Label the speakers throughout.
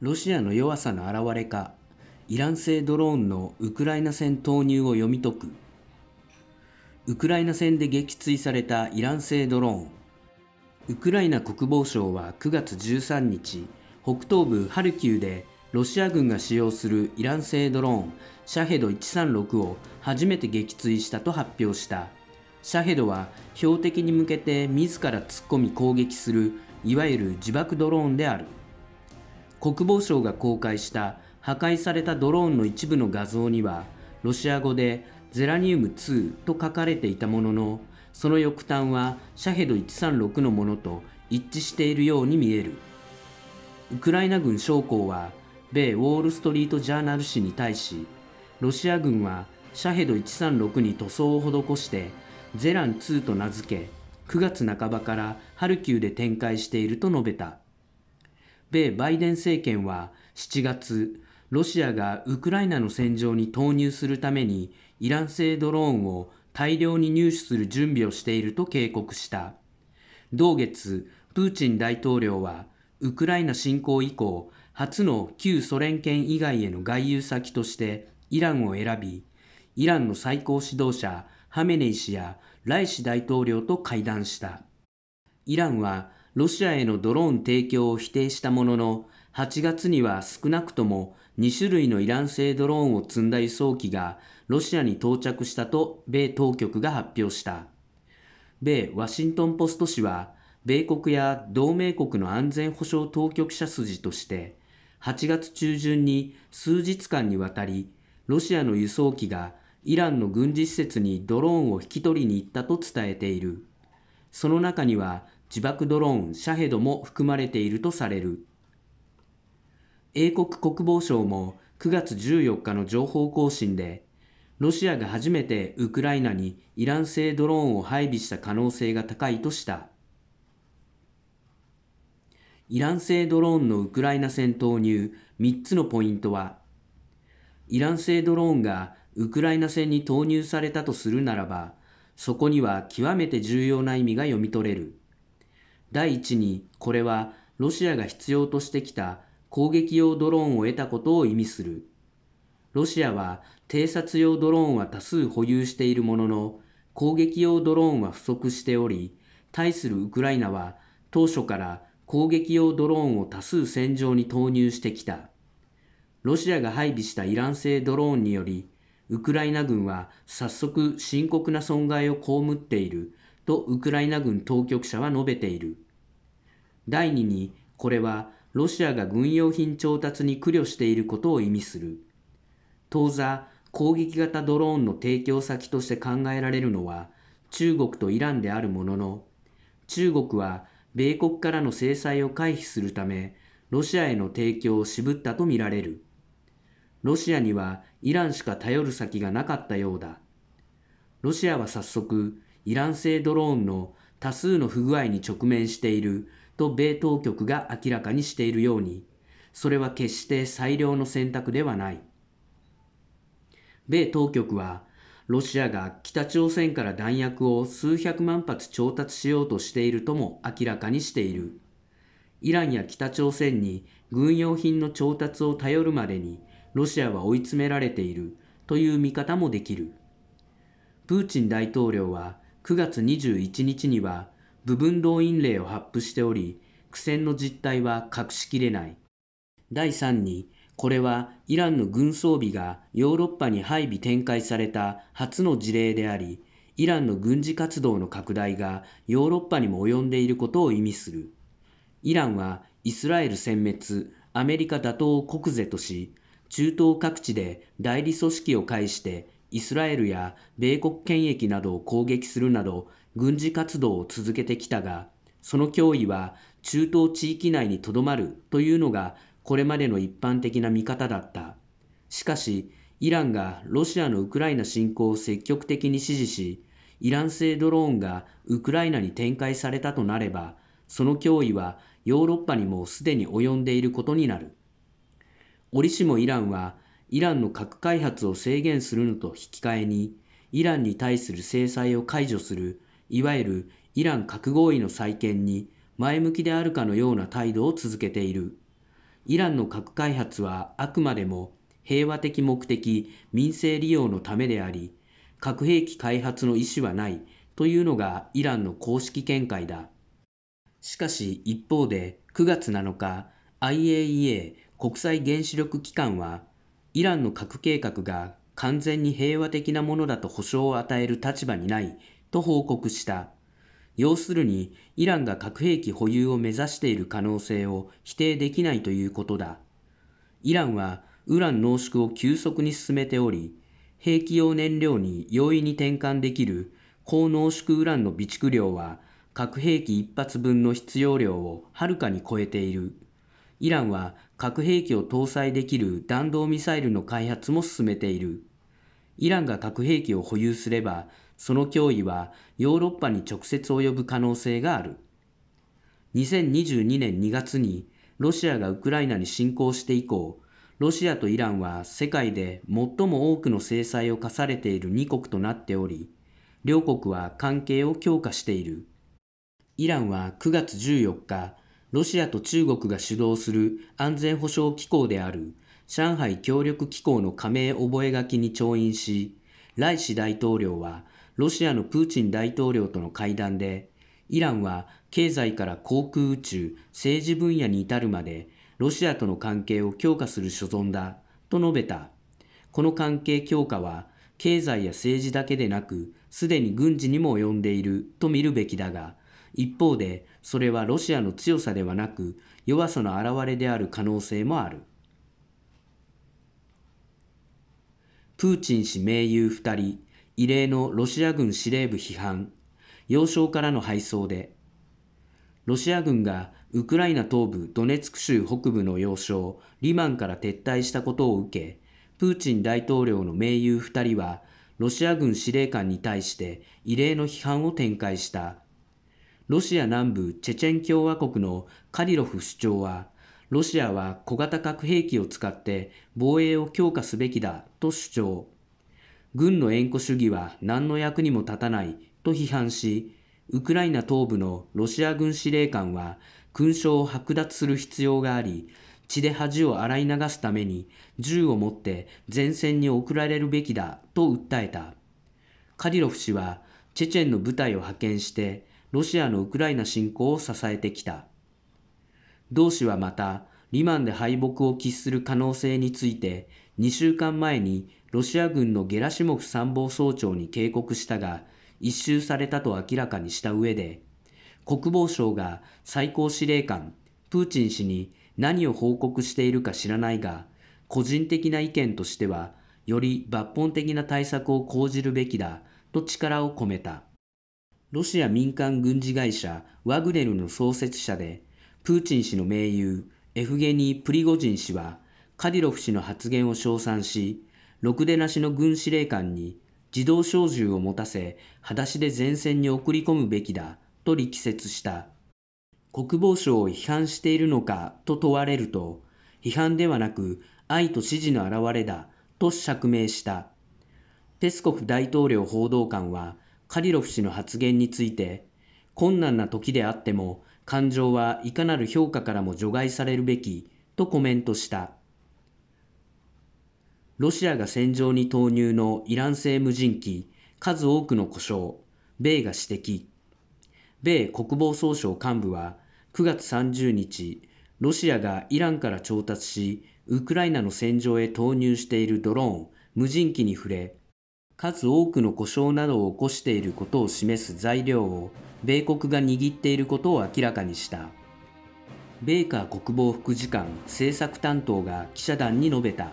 Speaker 1: ロシアの弱さの表れか、イラン製ドローンのウクライナ戦投入を読み解く。ウクライナ戦で撃墜されたイラン製ドローン。ウクライナ国防省は9月13日、北東部ハルキウでロシア軍が使用するイラン製ドローンシャヘド136を初めて撃墜したと発表した。シャヘドは標的に向けて自ら突っ込み攻撃するいわゆる自爆ドローンである。国防省が公開した破壊されたドローンの一部の画像には、ロシア語でゼラニウム2と書かれていたものの、その翼端はシャヘド136のものと一致しているように見える。ウクライナ軍将校は、米ウォール・ストリート・ジャーナル紙に対し、ロシア軍はシャヘド136に塗装を施して、ゼラン2と名付け、9月半ばからハルキウで展開していると述べた。米バイデン政権は7月、ロシアがウクライナの戦場に投入するためにイラン製ドローンを大量に入手する準備をしていると警告した。同月、プーチン大統領はウクライナ侵攻以降、初の旧ソ連圏以外への外遊先としてイランを選び、イランの最高指導者ハメネイ氏やライシ大統領と会談した。イランはロシアへのドローン提供を否定したものの、8月には少なくとも2種類のイラン製ドローンを積んだ輸送機がロシアに到着したと米当局が発表した。米ワシントンポスト紙は、米国や同盟国の安全保障当局者筋として、8月中旬に数日間にわたり、ロシアの輸送機がイランの軍事施設にドローンを引き取りに行ったと伝えている。その中には自爆ドローンシャヘドも含まれているとされる。英国国防省も9月14日の情報更新で、ロシアが初めてウクライナにイラン製ドローンを配備した可能性が高いとした。イラン製ドローンのウクライナ戦投入3つのポイントは、イラン製ドローンがウクライナ戦に投入されたとするならば、そこには極めて重要な意味が読み取れる。第一に、これはロシアが必要としてきた攻撃用ドローンを得たことを意味する。ロシアは偵察用ドローンは多数保有しているものの、攻撃用ドローンは不足しており、対するウクライナは当初から攻撃用ドローンを多数戦場に投入してきた。ロシアが配備したイラン製ドローンにより、ウクライナ軍は早速深刻な損害を被っているとウクライナ軍当局者は述べている。第2に、これはロシアが軍用品調達に苦慮していることを意味する。当座、攻撃型ドローンの提供先として考えられるのは中国とイランであるものの、中国は米国からの制裁を回避するため、ロシアへの提供を渋ったとみられる。ロシアにはイランしか頼る先がなかったようだ。ロシアは早速、イラン製ドローンの多数の不具合に直面していると米当局が明らかにしているように、それは決して最良の選択ではない。米当局は、ロシアが北朝鮮から弾薬を数百万発調達しようとしているとも明らかにしている。イランや北朝鮮に軍用品の調達を頼るまでにロシアは追い詰められているという見方もできる。プーチン大統領は9月21日には部分動員令を発布しており、苦戦の実態は隠しきれない。第3に、これはイランの軍装備がヨーロッパに配備展開された初の事例であり、イランの軍事活動の拡大がヨーロッパにも及んでいることを意味する。イランはイスラエル殲滅、アメリカ打倒を国是とし、中東各地で代理組織を介してイスラエルや米国権益などを攻撃するなど軍事活動を続けてきたが、その脅威は中東地域内にとどまるというのがこれまでの一般的な見方だった。しかし、イランがロシアのウクライナ侵攻を積極的に支持し、イラン製ドローンがウクライナに展開されたとなれば、その脅威はヨーロッパにもすでに及んでいることになる。折しもイランはイランの核開発を制限するのと引き換えに、イランに対する制裁を解除する、いわゆるイラン核合意の再建に前向きであるかのような態度を続けている。イランの核開発はあくまでも平和的目的、民生利用のためであり、核兵器開発の意思はないというのがイランの公式見解だ。しかし一方で9月7日、IAEA 国際原子力機関はイランの核計画が完全に平和的なものだと保証を与える立場にないと報告した。要するに、イランが核兵器保有を目指している可能性を否定できないということだ。イランはウラン濃縮を急速に進めており、兵器用燃料に容易に転換できる高濃縮ウランの備蓄量は核兵器1発分の必要量をはるかに超えている。イランは核兵器を搭載できる弾道ミサイルの開発も進めている。イランが核兵器を保有すれば、その脅威はヨーロッパに直接及ぶ可能性がある。2022年2月にロシアがウクライナに侵攻して以降、ロシアとイランは世界で最も多くの制裁を課されている2国となっており、両国は関係を強化している。イランは9月14日、ロシアと中国が主導する安全保障機構である上海協力機構の加盟覚書に調印し、ライシ大統領はロシアのプーチン大統領との会談で、イランは経済から航空宇宙、政治分野に至るまでロシアとの関係を強化する所存だと述べた。この関係強化は経済や政治だけでなく、すでに軍事にも及んでいると見るべきだが、一方で、それはロシアの強さではなく、弱さの表れである可能性もある。プーチン氏盟友2人、異例のロシア軍司令部批判、要衝からの敗走で、ロシア軍がウクライナ東部ドネツク州北部の要衝リマンから撤退したことを受け、プーチン大統領の盟友2人は、ロシア軍司令官に対して異例の批判を展開した。ロシア南部チェチェン共和国のカリロフ首長は、ロシアは小型核兵器を使って防衛を強化すべきだと主張。軍の援護主義は何の役にも立たないと批判し、ウクライナ東部のロシア軍司令官は勲章を剥奪する必要があり、血で恥を洗い流すために銃を持って前線に送られるべきだと訴えた。カディロフ氏はチェチェンの部隊を派遣してロシアのウクライナ侵攻を支えてきた。同氏はまた、リマンで敗北を喫する可能性について、2週間前にロシア軍のゲラシモフ参謀総長に警告したが、一周されたと明らかにした上で、国防省が最高司令官、プーチン氏に何を報告しているか知らないが、個人的な意見としては、より抜本的な対策を講じるべきだと力を込めた。ロシア民間軍事会社ワグネルの創設者で、プーチン氏の盟友、エフゲニー・プリゴジン氏は、カディロフ氏の発言を称賛し、ろくでなしの軍司令官に自動小銃を持たせ、裸足で前線に送り込むべきだ、と力説した。国防省を批判しているのか、と問われると、批判ではなく、愛と支持の表れだ、と釈明した。ペスコフ大統領報道官は、カディロフ氏の発言について、困難な時であっても、感情はいかなる評価からも除外されるべきとコメントした。ロシアが戦場に投入のイラン製無人機、数多くの故障、米が指摘。米国防総省幹部は9月30日、ロシアがイランから調達し、ウクライナの戦場へ投入しているドローン、無人機に触れ、数多くの故障などを起こしていることを示す材料を米国が握っていることを明らかにした。ベーカー国防副次官政策担当が記者団に述べた。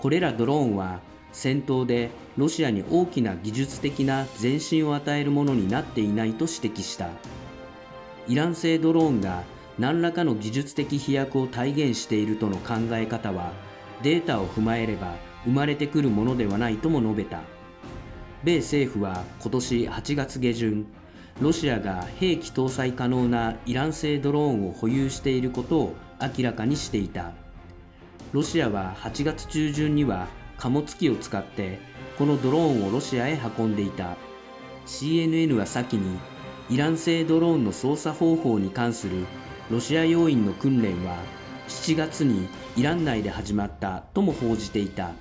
Speaker 1: これらドローンは戦闘でロシアに大きな技術的な前進を与えるものになっていないと指摘した。イラン製ドローンが何らかの技術的飛躍を体現しているとの考え方はデータを踏まえれば生まれてくるものではないとも述べた。米政府は今年8月下旬ロシアが兵器搭載可能なイラン製ドローンを保有していることを明らかにしていたロシアは8月中旬には貨物機を使ってこのドローンをロシアへ運んでいた CNN は先にイラン製ドローンの操作方法に関するロシア要員の訓練は7月にイラン内で始まったとも報じていた。